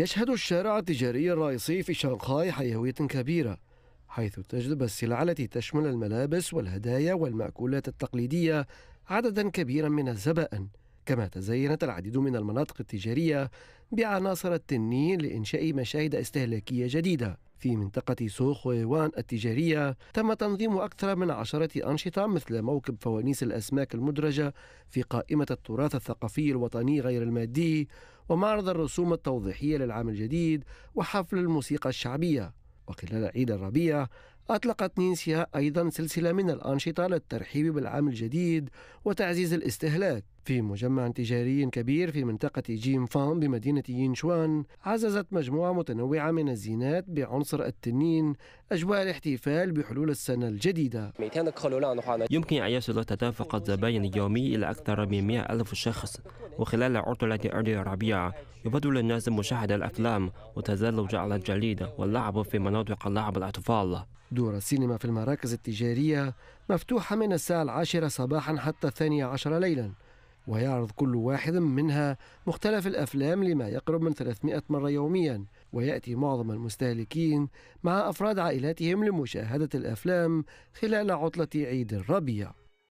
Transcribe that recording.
يشهد الشارع التجاري الرئيسي في شنغهاي حيوية كبيرة حيث تجذب السلع التي تشمل الملابس والهدايا والمأكولات التقليدية عددا كبيرا من الزبائن كما تزينت العديد من المناطق التجارية بعناصر التنين لإنشاء مشاهد استهلاكية جديدة في منطقة سوق ويوان التجارية تم تنظيم أكثر من عشرة أنشطة مثل موكب فوانيس الأسماك المدرجة في قائمة التراث الثقافي الوطني غير المادي ومعرض الرسوم التوضيحية للعام الجديد وحفل الموسيقى الشعبية وخلال عيد الربيع أطلقت نينسيا أيضا سلسلة من الأنشطة للترحيب بالعام الجديد وتعزيز الاستهلاك في مجمع تجاري كبير في منطقة جيم فان بمدينة ينشوان عززت مجموعة متنوعة من الزينات بعنصر التنين أجواء الاحتفال بحلول السنة الجديدة يمكن أن يصل تدافق الزبائن اليومي إلى أكثر من 100 ألف شخص وخلال عطلة أرض الربيع يفضل الناس مشاهدة الأفلام والتزلج على الجليد واللعب في مناطق لعب الأطفال دور السينما في المراكز التجارية مفتوحة من الساعة العاشرة صباحا حتى الثانية عشر ليلاً ويعرض كل واحد منها مختلف الأفلام لما يقرب من 300 مرة يوميا ويأتي معظم المستهلكين مع أفراد عائلاتهم لمشاهدة الأفلام خلال عطلة عيد الربيع